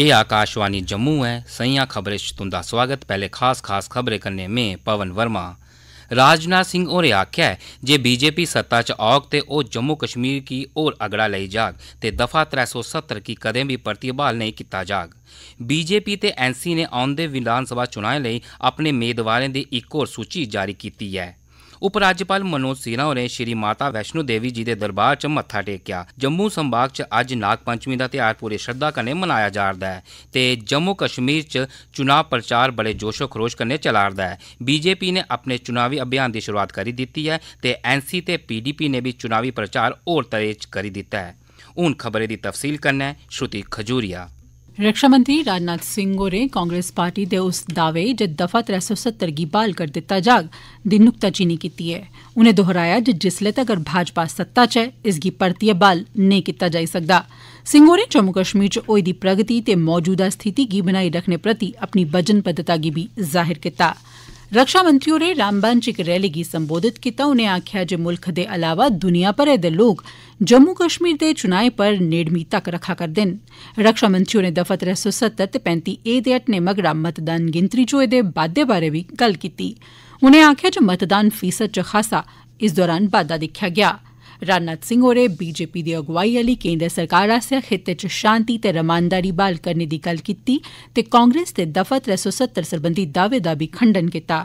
ਇਹ आकाशवाणी जम्मू है सैया खबरें च तुंदा स्वागत पैह्ले खास खास खबरें कन्नै में पवन वर्मा राजनाथ सिंह होरें आखेआ ऐ जे बीजेपी सत्ता च औग ते ओह् जम्मू कश्मीर गी होर अगड़ा लेई जाग ते दफा त्रै सौ सत्तर गी कदें बी परतियै ब्हाल नेईं कीता जाग बीजेपी ते एनसी ने औंदे विधानसभा चुनाएं लेई अपने मेदवारें दी इक होर सूची जारी कीती ऐ ਉਪ ਰਾਜਪਾਲ ਮਨੋਜ ਸਿਨਹਾ ਹੋਰੇ ਸ਼੍ਰੀ ਮਾਤਾ ਵੈਸ਼ਨੋ ਦੇਵੀ ਜੀ ਦੇ ਦਰਬਾਰ 'ਚ ਮੱਥਾ ਟੇਕਿਆ ਜੰਮੂ ਸੰਭਾਗ 'ਚ ਅੱਜ ਨਾਗ ਪੰਚਮੀ ਦਾ ਤਿਹਾੜ ਪੂਰੇ ਸ਼ਰਧਾ ਕਨੇ ਮਨਾਇਆ ਰਦਾ ਹੈ ਤੇ ਜੰਮੂ ਕਸ਼ਮੀਰ 'ਚ ਚੁਣਾਵ ਪ੍ਰਚਾਰ ਬੜੇ ਜੋਸ਼ੋ ਖਰੋਸ਼ ਕਨੇ ਚਲਾਰਦਾ ਹੈ ਬੀਜੇਪੀ ਨੇ ਆਪਣੇ ਚੁਣਾਵੀ ਅਭਿਆਨ ਦੀ ਸ਼ੁਰੂਆਤ ਕਰੀ ਦਿੱਤੀ ਹੈ ਤੇ ਐਨਸੀ ਤੇ ਪੀਡੀਪੀ ਨੇ ਵੀ ਚੁਣਾਵੀ ਪ੍ਰਚਾਰ ਹੋਰ ਤਰੇਜ ਕਰੀ ਦਿੱਤਾ ਹੈ उन ਖਬਰੇ ਦੀ ਤਫਸੀਲ ਕਰਨਾ ਹੈ ਸ਼ੁਤੀ ਖਜੂਰੀਆ रक्षा मंत्री राजनाथ सिंह होरें कांग्रेस पार्टी दे उस दावे जे दफा त्रै सौ सत्तर गी ब्हाल करी दित्ता जाग दी नुक्ताचीनी कीती ऐ उनें दोहराया जे जिसलै तगर भाजपा सत्ता च ऐ इसगी परतियै ब्हाल नेईं कीता जाई सकदा सिंह होरें जम्मू कश्मीर च होई दी प्रगति ते मौजूदा स्थिति गी बनाई रखने प्रति अपनी वचनबद्धता गी बी जाहिर कीता ऐ रक्षा मंत्री होरें रामबन च इक रैली गी संबोधित कीता उनें आक्खेआ जे मुल्ख दे अलावा दुनिया भरै दे लोक जम्मू कश्मीर दे चुनाएं पर नेड़मी तक रखा करदे न रक्षा मंत्री होरें दफा त्रै सौ सत्तर ते पैंती ए दे हटने मगरा मतदान गिनतरी च होए दे बाद्दे बारै बी गल्ल कीती उनें आक्खेआ जे मतदान फीसद च खासा इस दौरान बाद्दा दिक्खेआ गेआ ऐ राजनाथ सिंह होरें बीजेपी दी अगुवाई आली केन्द्र सरकार आस्सेआ खित्ते च शांति ते रमानदारी बहाल करने दी गल्ल कीती ते कांग्रेस दे दफा त्रै सौ सत्तर सरबंधी दावे दा बी खंडन कीता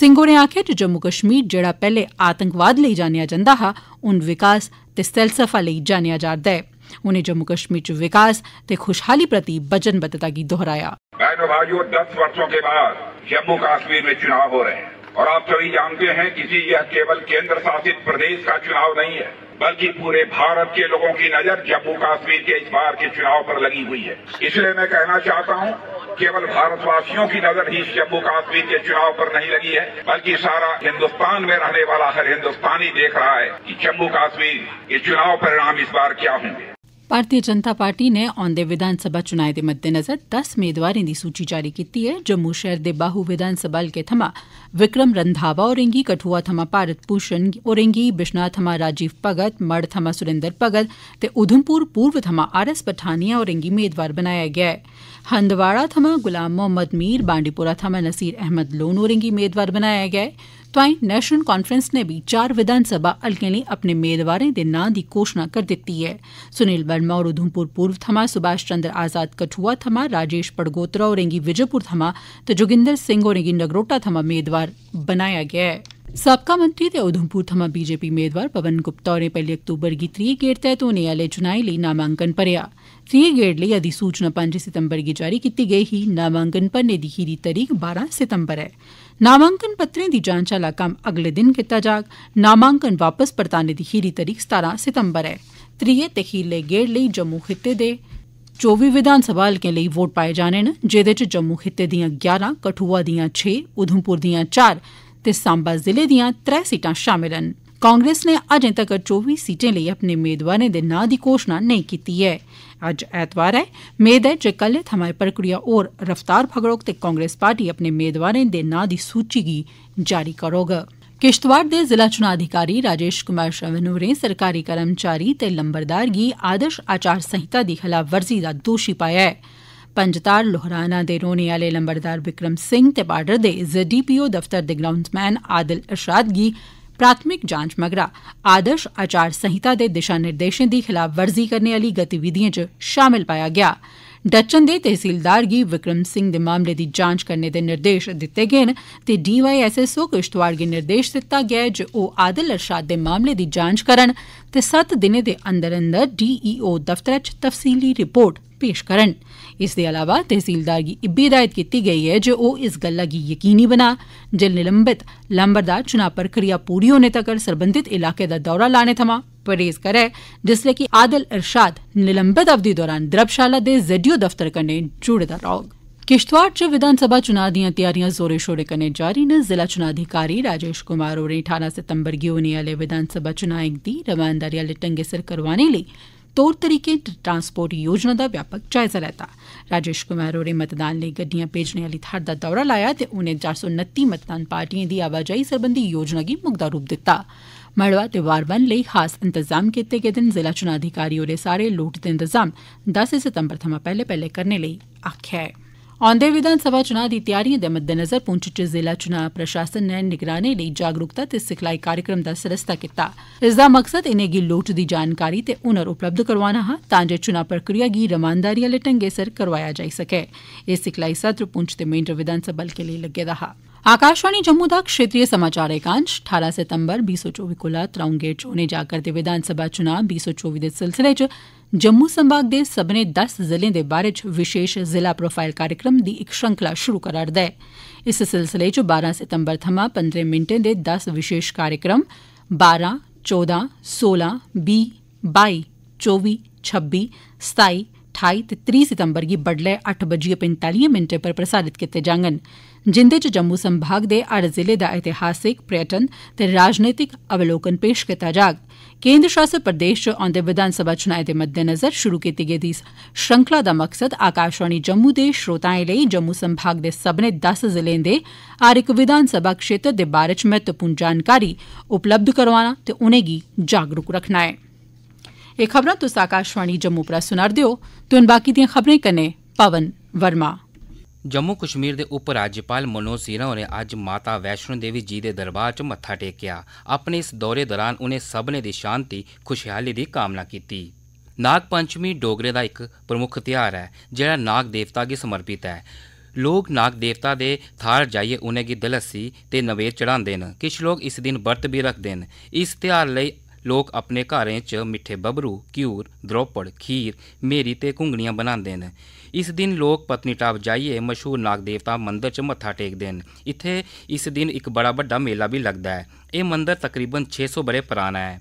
सिंह होरें आक्खेआ जे जम्मू कश्मीर जेड़ा पैहले आतंकवाद लेई जानेआ जंदा हा हून विकास ते सैलसफा लेई जानेआ जा'रदा ऐ उनें जम्मू कश्मीर च विकास ते खुशहाली प्रति वचनबद्धता गी दोहराया बहनों भाइयों दस वर्षों के बाद जम्मू कश्मीर में चुनाव हो रहे हैं और आप सभी जानते हैं कि यह केवल केंद्र शासित प्रदेश का चुनाव नहीं है बल्कि पूरे भारत के लोगों की नजर जम्मू कश्मीर के इस बार के चुनाव पर लगी हुई है इसलिए मैं कहना चाहता हूं केवल भारतवासियों की नजर ही जम्मू कश्मीर के चुनाव पर नहीं लगी है बल्कि सारा हिंदुस्तान में रहने वाला हर हिंदुस्तानी देख रहा है कि जम्मू कश्मीर के चुनाव परिणाम इस बार क्या होंगे भारतीय जनता पार्टी ने औंदे विधानसभा चुनाएं दे मद्देनज़र दस मेदवारें दी सूची जारी कीती ऐ जम्मू शहर दे बाहू विधानसभा हल्के थमां विक्रम रंधावा होरें गी कठुआ थमां भारत भूषण होरें गी बिश्नाह थमां राजीव भगत मढ़ थमां सुरेन्द्र भगत ते उधमपुर पूर्व थमां आर एस पठानिया होरें गी मेदवार बनाया गेआ ऐ हंदवाड़ा थमां गुलाम मोहम्मद मीर बांडीपोरा थमां नसीर अहमद लोन होरें गी मेदवार बनाया गेआ ऐ तोआई नैशनल कांफ्रैंस ने भी चार विधानसभा हलकें लेई अपने मेदवारें दे नां दी घोषणा करी दित्ती ऐ सुनील वर्मा होर उधमपुर पूर्व थमां सुभाष चंद्र आज़ाद कठुआ थमां राजेश पडगोत्रा होरें गी विजयपुर थमां ते जोगिंदर सिंह होरें गी नगरोटा थमां मेदवार बनाया गेआ ऐ सबका मंत्री ते उधमपुर थमां बीजेपी मेदवार पवन गुप्ता होरें पहली अक्तूबर गी त्रीए गेड़ तैह्त होने आले चुनाएं लेई नामांकन भरेआ त्रीय गेड़ लेई अधिसूचना पंज सितम्बर गी जारी कीती गेई ही नामांकन भरने दी खीरी तरीक बारां सितम्बर ऐ नामांकन पत्रें दी जांच आला कम्म अगले दिन कीता जाग नामांकन वापस परताने दी खीरी तरीक सतारां सितम्बर ऐ त्रीये ते खीरले गेड़ लेई जम्मू खित्ते दे चौबी विधानसभा हलकें लेई वोट पाए जाने न जेदे च जम्मू खित्ते दियां ग्यारां कठुआ दियां छे उधमपुर दियां चार ते सांबा जिले दियां त्रै सीटां शामल न कांग्रेस ने अजें तक्कर चौबी सीटें लेई अपने मेदवारें दे नां दी घोषणा नेई कीती ऐ अज्ज ऐतवार ऐ मेद ऐ जे कल्लै थमां प्रक्रिया होर रफ्तार फगड़ोग ते कांग्रेस पार्टी अपने मेदवारें दे नां दी सूची गी जारी करोग किश्तवाड़ दे जिला चुनां अधिकारी राजेश कुमार श्रवण होरें सरकारी कर्मचारी ते लंबरदार गी आदर्श आचार संहिता दी खलाफवर्जी दा दोषी पाया ऐ पंजतार लोहराना दे रौह्ने आले लंबरदार विक्रम सिंह ते बाडर दे जेडीपीओ दफ्तर दे ग्राउंडसमैन आदिल इरशाद गी प्राथमिक जांच मगरा आदर्श आचार संहिता दे दिशा निर्देशें दी खलाफवर्जी करने आली गतिविधियें च शामल पाया गया डचन दे तहसीलदार गी विक्रम सिंह दे मामले दी जांच करने दे निर्देश दित्ते गए न ते डीवाईएसएसओ किश्तवाड़ गी निर्देश दित्ता गया ऐ जे ओ आदिल इरशाद दे मामले दी जांच करन ते सत्त दिनें दे अंदर अंदर डीईओ दफ्तरै च तफसीली रिपोर्ट पेश करन इसदे अलावा तहसीलदार गी इब्बी हिदायत कीती गेई ऐ जे ओ इस गल्ला गी यकीनी बना जे निलंबित लंबरदार चुनाव प्रक्रिया पूरी होने तगर सरबंधत इलाके दा दौरा लाने थमां परहेज करै जिसले कि आदिल इरशाद निलंबित अवधि दौरान द्रबशाला दे जेडीओ दफ्तर कन्नै जुड़े दा रौह्ग किश्तवाड़ च विधानसभा चुनाव दियां तैयारियां जोरें शोरें कन्नै जारी न जिला चुनाव अधिकारी राजेश कुमार होरें ठारां सितम्बर गी होने आह्ले विधानसभा चुनाएं दी रमानदारी आले ढंग्गै सिर करोआने लेई तौर तरीकें ते ट्रांसपोर्ट योजना दा व्यापक जायजा लैता राजेश कुमार होरें मतदान लेई गड्डियां भेजने आली थाहर दा दौरा लाया ते उनें चार सौ नत्ती मतदान पार्टिएं दी आवाजाई सरबंधी योजना गी मुकदा रुप दित्ता मलबा ते बारवान लेई खास इंतजाम कीते गेदे न जिला चुनां अधिकारी होरें सारे लोड़चदे इंतजाम दस सितम्बर थमां पैहले पैहले करने लेई आक्खेआ ऐ औंदे विधानसभा चुनाएं दी तैयारिएं दे मद्देनज़र पुंछ च जिला चुना प्रशासन नै निगरानें लेई जागरूकता ते सिखलाई कार्यक्रम दा सरिस्ता कीत्ता इसदा मकसद इनेंगी लोड़चदी जानकारी ते हुनर उपलब्ध करोआना हा तां जे चुना प्रक्रिया गी रमानदारी आले ढंगै सिर करोआया ठारां सितम्बर बी सौ चौबी कोला त्रौं गेड़ च होने जा करदे विधानसभा चुनां बी सौ चौबी दे सिलसिले चं जम्मू संभाग दे सब्मनें दस जिलें दे बारै च विशेष जिला प्रोफाइल कार्यक्रम दी इक श्रृंखला शुरू करा'रदा ऐ इस सिलसिले च बारां सितम्बर थमां पंदरें मिंटें दे दस विशेष कार्यक्रम बारां चौदां सोलां बीह् बाई चौबी छब्बी सताई ठाई ते त्रीह् सितम्बर गी बड्डलै अट्ठ बज्जियै पंजतालिएं मिंटें पर प्रसारित कीते जाङन जिन्दे च जम्मू संभाग दे हर जिले दा ऐतिहासिक पर्यटन ते राजनीतिक अवलोकन पेश कीता जाग केन्द्र शासत प्रदेश च औंदे विधानसभा चुनाएं दे मद्देनज़र शुरू कीती गेदी श्रृंखला दा मकसद आकाशवाणी जम्मू दे श्रोताएं लेई जम्मू संभाग दे सब्बनें दस जिलें दे हर इक विधानसभा क्षेत्र दे बारै च महत्वपूर्ण जानकारी उपलब्ध करोआना ते उनेंगी जागरूक करान ਜੰਮੂ ਕਸ਼ਮੀਰ ਦੇ ਉਪ ਰਾਜਪਾਲ ਮਨੋਜ ਸਿਨਹਾ ਨੇ ਅੱਜ ਮਾਤਾ ਵੈਸ਼ਨੋ ਦੇਵੀ ਜੀ ਦੇ ਦਰਬਾਰ 'ਚ ਮੱਥਾ ਟੇਕਿਆ ਆਪਣੇ ਇਸ ਦੌਰੇ ਦੌਰਾਨ ਉਹਨੇ ਸਭਨੇ ਦੀ ਸ਼ਾਂਤੀ ਖੁਸ਼ਹਾਲੀ ਦੀ ਕਾਮਨਾ ਕੀਤੀ ਨਾਗ ਪੰਚਮੀ ਡੋਗਰੇ ਦਾ ਇੱਕ ਪ੍ਰਮੁੱਖ ਤਿਹਾਰ ਹੈ ਜਿਹੜਾ ਨਾਗ ਦੇਵਤਾ ਕੇ ਸਮਰਪਿਤ ਹੈ ਲੋਕ ਨਾਗ ਦੇਵਤਾ ਦੇ ਥਾਰ ਜਾਈਏ ਉਹਨੇ ਕੀ ਦਲਸੀ ਤੇ ਨਵੇਦ ਚੜਾਉਂਦੇ ਨੇ ਕਿਛ ਲੋਕ ਇਸ ਦਿਨ ਵਰਤ ਵੀ ਰੱਖਦੇ ਨੇ ਇਸ ਤਿਹਾਰ ਲਈ लोग अपने घरें च मिट्ठे बबरू घ्यूर द्रौपड़ खीर मेरी ते घुंगड़ियां बनांदे न इस दिन लोग पत्नीटाप जाइयै मशहूर नाग देवता मंदिर च मत्था टेकदे न इत्थै इस दिन एक बड़ा बड़ा मेला भी लगदा है एह् मंदर तकरीबन 600 ब'रे पराना है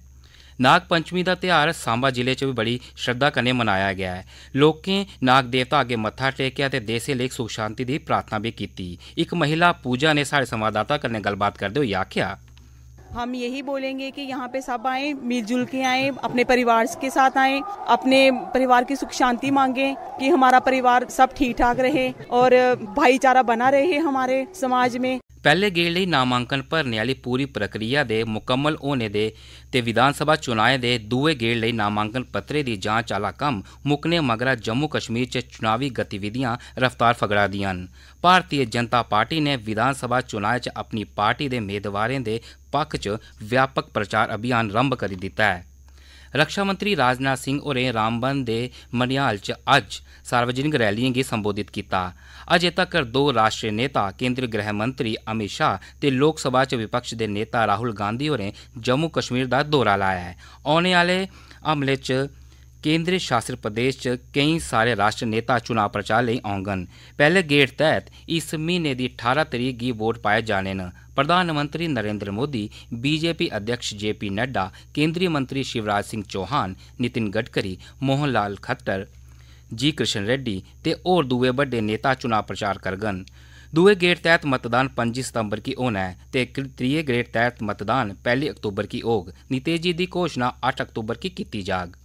नाग पंचमी दा त्यौहार सांबा जिले च भी बड़ी श्रद्धा कन्नै मनाया गेआ ऐ लोकें नाग देवता अगे मत्था टेकेआ ते देसै लेई सुख शांति दी प्रार्थना बी कीती एक महिला पूजा ने साढ़े संवाददाता कन्नै गल्लबात करदे होई आखेआ हम यही बोलेंगे कि यहाँ पे सब आए मिलजुल के आए अपने परिवार के साथ आए अपने परिवार की सुख शांति मांगे कि हमारा परिवार सब ठीक ठाक रहे और भाईचारा बना रहे हमारे समाज में ਪਹਿਲੇ ਗੇੜ ਲਈ ਨਾਮਾਂਕਨ ਭਰਨੇ ਵਾਲੀ ਪੂਰੀ ਪ੍ਰਕਿਰਿਆ ਦੇ ਮੁਕੰਮਲ ਹੋਣੇ ਦੇ ਤੇ ਵਿਧਾਨ ਸਭਾ ਚੋਣਾਂ ਦੇ ਦੂਏ ਗੇੜ ਲਈ ਨਾਮਾਂਕਨ ਪੱਤਰੇ ਦੀ ਜਾਂਚ ਆਲਾ ਕੰਮ ਮੁਕਨੇ ਮਗਰਾ ਜੰਮੂ ਕਸ਼ਮੀਰ 'ਚ ਚੋਣਾਵੀ ਗਤੀਵਿਧੀਆਂ ਰਫ਼ਤਾਰ ਫਗੜਾ ਦੀਆਂ ਭਾਰਤੀ ਜਨਤਾ ਪਾਰਟੀ ਨੇ ਵਿਧਾਨ ਸਭਾ ਚੋਣਾਂ 'ਚ ਆਪਣੀ ਪਾਰਟੀ ਦੇ ਮੇਦਵਾਰਿਆਂ ਦੇ ਪੱਖ 'ਚ ਵਿਆਪਕ ਪ੍ਰਚਾਰ ਅਭਿਆਨ ਰੰਭ ਕਰ ਦਿੱਤਾ ਹੈ रक्षा मंत्री राजनाथ सिंह होरें रामबन दे मनिहाल च अज्ज सार्वजनिक रैलियें गी संबोधित कीता अजें तक्कर दो राश्ट्री नेता केंद्री गृहमंत्री अमित शाह ते लोकसभा च विपक्ष दे नेता राहुल गांधी होरें जम्मू कश्मीर दा दौरा लाया ऐ औने आह्ले हमले च केंद्र शासित प्रदेश च केईं सारे राष्ट्र नेता चुनां प्रचार लेई औङन पैह्ले गेड़ तहत इस महीने दी ठारां तरीक गी वोट पाए जाने न प्रधानमंत्री नरेंद्र मोदी बीजेपी अध्यक्ष जे पी नड्डा केंद्रीय मंत्री शिवराज सिंह चौहान नितिन गडकरी मोहन लाल खट्टर जी कृष्ण रेड्डी ते होर दुए बड्डे नेता चुनां प्रचार करगन दुए गेड़ तहत मतदान पं'जी सितंबर की होना है ते त्रीये गेड़ तहत मतदान पैह्ली अक्तूबर गी होग नतीजे दी घोषणा अट्ठ अक्तूबर की कीती जाग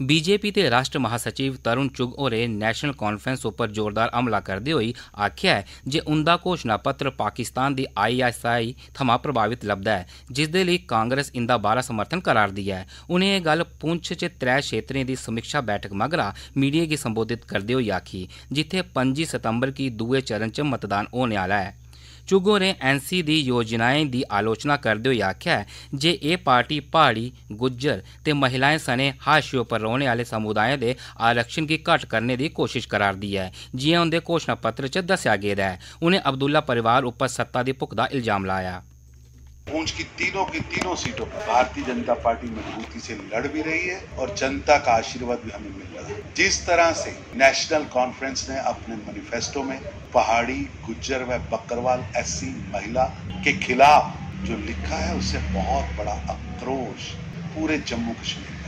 ਬੀਜੇਪੀ ਦੇ ਰਾਸ਼ਟਰ ਮਹਾਸਚਿਵ ਤਰੁਣ ਚੁਗ ਹੋਰੇ ਨੈਸ਼ਨਲ ਕਾਨਫਰੰਸ ਉੱਪਰ ਜ਼ੋਰਦਾਰ ਹਮਲਾ ਕਰਦੇ ਹੋਈ ਆਖਿਆ ਹੈ ਜੇ ਉਹਦਾ ਘੋਸ਼ਣਾ ਪੱਤਰ ਪਾਕਿਸਤਾਨ ਦੀ ਆਈਐਸਆਈ ਥਮਾ ਪ੍ਰਭਾਵਿਤ ਲੱਭਦਾ ਹੈ ਜਿਸ ਦੇ ਲਈ ਕਾਂਗਰਸ ਇੰਦਾ ਬਾਰਾ ਸਮਰਥਨ ਕਰਾਰ ਦਿਆ ਹੈ ਉਹਨੇ ਇਹ ਗੱਲ ਪੁੰਛ 'ਚ ਤ੍ਰੈ ਖੇਤਰੇ ਦੀ ਸਮੀਖਿਆ ਬੈਠਕ ਮਗਰਾ ਮੀਡੀਆ ਕੀ ਸੰਬੋਧਿਤ ਕਰਦੇ हुए ਆਖੀ ਜਿੱਥੇ 5 ਸਤੰਬਰ ਕੀ ਦੂਏ ਚਰਨ ਚ ਮਤਦਾਨ ਹੋਣ ਵਾਲਾ ਹੈ ਚੁਗੋ ਨੇ ਐਨਸੀ ਦੀ ਯੋਜਨਾਵਾਂ ਦੀ ਆਲੋਚਨਾ ਕਰਦੇ ਹੋਏ ਆਖਿਆ ਜੇ ਇਹ ਪਾਰਟੀ ਪਹਾੜੀ ਗੁੱਜਰ ਤੇ ਮਹਿਲਾਵਾਂ ਸਣੇ ਹਾਸ਼ਿਓ ਪਰ ਰਹਿਣ ਵਾਲੇ ਸਮੁਦਾਇਆਂ ਦੇ ਆਰਕਸ਼ਣ ਕੀ ਘਟ ਕਰਨੇ ਦੀ ਕੋਸ਼ਿਸ਼ ਕਰਾਰਦੀ ਹੈ ਜਿਵੇਂ ਉਹਦੇ ਘੋਸ਼ਣਾ ਪੱਤਰ 'ਚ ਦੱਸਿਆ ਗਿਆ ਹੈ ਉਹਨੇ ਅਬਦੁੱਲਾ ਪਰਿਵਾਰ ਉੱਪਰ ਸੱਤਾ ਦੀ ਭੁੱਖ ਦਾ ਇਲਜ਼ਾਮ ਲਾਇਆ पूंछ की तीनों की तीनों सीटों पर भारतीय जनता पार्टी मजबूती से लड़ भी रही है और जनता का आशीर्वाद भी हमें मिल रहा है जिस तरह से नेशनल कॉन्फ्रेंस ने अपने मैनिफेस्टो में पहाड़ी गुज्जर व बकरवाल एससी महिला के खिलाफ जो लिखा है उससे बहुत बड़ा आक्रोश पूरे जम्मू कश्मीर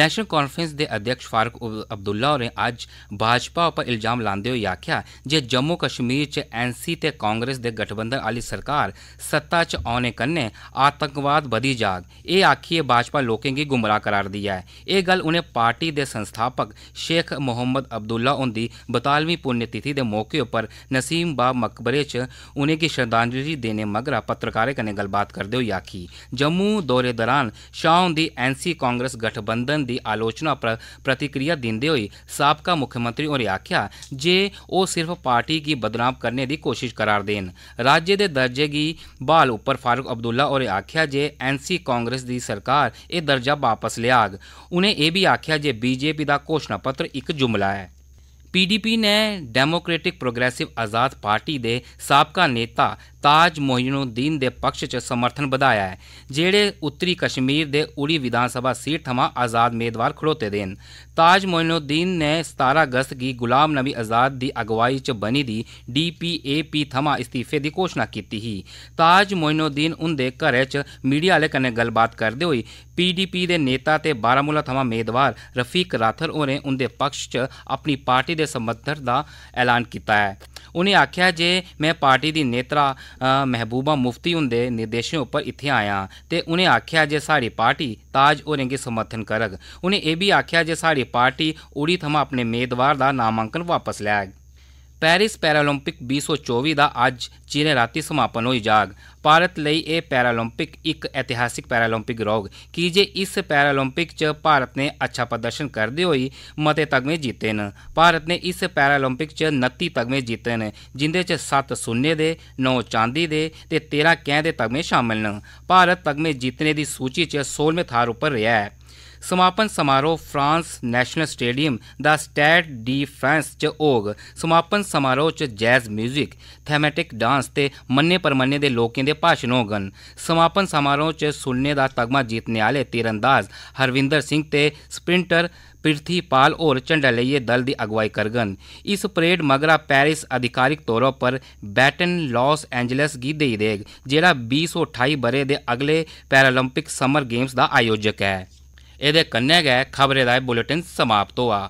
नेशनल ਕਾਨਫਰੰਸ के अध्यक्ष ਫਾਰਕ अब्दुल्ला ਹੋरें ਅੱਜ भाजपा ਉੱਪਰ इल्जाम लाते हुए आख्या ਜੇ जम्मू कश्मीर 'ਚ ਐਨਸੀ ਤੇ ਕਾਂਗਰਸ ਦੇ ਗਠਬੰਧਨ ਆਲੀ ਸਰਕਾਰ सत्ता 'ਚ औने कन्नै आतंकवाद बधी जाग ए आखिए भाजपा लोकें गी गुमराह करा'रदी ऐ एह् गल्ल उ'नें पार्टी दे संस्थापक शेख मोहम्मद अब्दुल्ला हुंदी बतालवीं पुण्यतिथि दे मौके उप्पर नसीम बाब मकबरे च उ'नेंगी श्रद्धांजलि देने मगरा पत्रकारें कन्नै गल्लबात करदे होई आखी जम्मू दौरे दौरान शाह हुंदी एनसी कांग्रेस गठबंधन संबंधी ਦੀ ਆਲੋਚਨਾ ਪਰ ਪ੍ਰਤੀਕਿਰਿਆ ਦਿੰਦੇ ਹੋਏ ਸਾਬਕਾ ਮੁੱਖ ਮੰਤਰੀ ਹੋਰੇ ਆਖਿਆ ਜੇ ਉਹ ਸਿਰਫ ਪਾਰਟੀ ਕੀ ਬਦਨਾਮ ਕਰਨੇ ਦੀ ਕੋਸ਼ਿਸ਼ ਕਰਾਰ ਦੇਣ ਰਾਜੇ ਦੇ ਦਰਜੇ ਦੀ ਬਾਲ ਉੱਪਰ ਫਾਰੂਕ ਅਬਦੁੱਲਾ ਹੋਰੇ ਆਖਿਆ ਜੇ ਐਨਸੀ ਕਾਂਗਰਸ ਦੀ ਸਰਕਾਰ ਇਹ ਦਰਜਾ ਵਾਪਸ ਲਿਆਗ ਉਹਨੇ ਇਹ ਵੀ ਆਖਿਆ ਜੇ ਬੀਜੇਪੀ ਦਾ ਘੋਸ਼ਣਾ ਪੱਤਰ ਇੱਕ ਜੁਮਲਾ ਹੈ पीडीपी ने डेमोक्रेटिक प्रोग्रेसिव आज़ाद पार्टी ਦੇ ਸਾਬਕਾ ਨੇਤਾ ताज ਮੋਹਿਨੁਦੀਨ ਦੇ ਪੱਖ 'च समर्थन बधाया ऐ जेह्ड़े उत्तरी कश्मीर के उड़ी विधानसभा सीट थमां आज़ाद मेदवार खड़ोते दे ताज मोइनुद्दीन ने सतारा अगस्त की गुलाम नबी आज़ाद की अगुवाई च बनी दी पी थमां इस्तीफे की घोषणा की ही ताज मोइनुद्दीन उंदे घर च मीडिया आह्लें कन्नै गल्लबात करदे होई पीडीपी दे नेता ते बारामूला थमां मेदवार रफीक राथर होरें उंदे पक्ष च अपनी पार्टी के समर्थन का ऐलान किया है ਉਨੇ ਆਖਿਆ ਜੇ ਮੈਂ ਪਾਰਟੀ ਦੀ ਨੇਤਰਾ ਮਹਿਬੂਬਾ ਮੁਫਤੀ ਹੁੰਦੇ ਨਿਰਦੇਸ਼ਾਂ ਉੱਪਰ ਇੱਥੇ ਆਇਆ ਤੇ ਉਨੇ ਆਖਿਆ ਜੇ ਸਾਡੀ ਪਾਰਟੀ ਤਾਜ ਔਰंगे ਕੇ ਸਮਰਥਨ ਕਰਗ ਉਨੇ ਇਹ ਵੀ ਆਖਿਆ ਜੇ ਸਾਡੀ ਪਾਰਟੀ ਉੜੀ ਥਮਾ ਆਪਣੇ ਮੇਦਵਾਰ ਦਾ ਨਾਮਾਂਕਨ ਵਾਪਸ ਲੈ ਪੈਰਿਸ ਪੈਰਾਲੰਪਿਕ 2024 ਦਾ ਅੱਜ ਚੀਨੇ ਰਾਤੀ ਸਮਾਪਨ ਹੋਈ ਜਾਗ ਭਾਰਤ ਲਈ ਇਹ ਪੈਰਾਲੰਪਿਕ ਇੱਕ ਇਤਿਹਾਸਿਕ ਪੈਰਾਲੰਪਿਕ ਰੋਗ ਕਿ ਜੇ ਇਸ ਪੈਰਾਲੰਪਿਕ 'ਚ ਭਾਰਤ ਨੇ ਅੱਛਾ ਪ੍ਰਦਰਸ਼ਨ ਕਰਦੇ ਹੋਈ ਮਤੇ ਤਗਮੇ ਜਿੱਤੇ ਨੇ ਭਾਰਤ ਨੇ ਇਸ ਪੈਰਾਲੰਪਿਕ 'ਚ 29 ਤਗਮੇ ਜਿੱਤੇ ਨੇ ਜਿੰਦੇ 'ਚ 7 ਸੋਨੇ ਦੇ 9 ਚਾਂਦੀ ਦੇ ਤੇ 13 ਕੈਂ ਦੇ ਤਗਮੇ ਸ਼ਾਮਲ ਨੇ ਭਾਰਤ ਤਗਮੇ ਜਿੱਤਨੇ ਦੀ ਸੂਚੀ 'ਚ 16ਵੇਂ ਥਾਰ ਉੱਪਰ ਰਿਹਾ ਹੈ ਸਮਾਪਨ ਸਮਾਰੋਹ ਫ੍ਰਾਂਸ ਨੈਸ਼ਨਲ ਸਟੇਡੀਅਮ ਦਾ ਸਟੇਟ ਡੀ ਫ੍ਰਾਂਸ ਚ ਹੋਗ ਸਮਾਪਨ ਸਮਾਰੋਹ ਚ ਜੈਜ਼ 뮤직 ਥੈਮੈਟਿਕ ਡਾਂਸ ਤੇ ਮੰਨੇ ਪਰਮੰਨੇ ਦੇ ਲੋਕਾਂ ਦੇ ਭਾਸ਼ਣ ਹੋਗਨ ਸਮਾਪਨ ਸਮਾਰੋਹ ਚ ਸੁਣਨੇ ਦਾ ਤਗਮਾ ਜਿੱਤਨੇ ਵਾਲੇ ਤੀਰੰਦਾਜ਼ ਹਰਵਿੰਦਰ ਸਿੰਘ ਤੇ ਸਪ੍ਰਿੰਟਰ ਪ੍ਰਿਥੀ ਪਾਲ ਹੋਰ ਝੰਡਾ ਲਈਏ ਦਲ ਦੀ ਅਗਵਾਈ ਕਰਗਨ ਇਸ ਪਰੇਡ ਮਗਰਾ ਪੈਰਿਸ ਅਧਿਕਾਰਿਕ ਤੌਰ ਉਪਰ ਬੈਟਨ ਲਾਸ ਐਂਜਲਸ ਗੀ ਦੇ ਦੇਗ ਜਿਹੜਾ 2028 ਬਰੇ ਦੇ ਅਗਲੇ ਪੈਰਾਲੰਪਿਕ ਸਮਰ ਗੇਮਸ ਦਾ ਆਯੋਜਕ ਹੈ एह्दे कन्नै गै खबरें बुलेटिन समाप्त होआ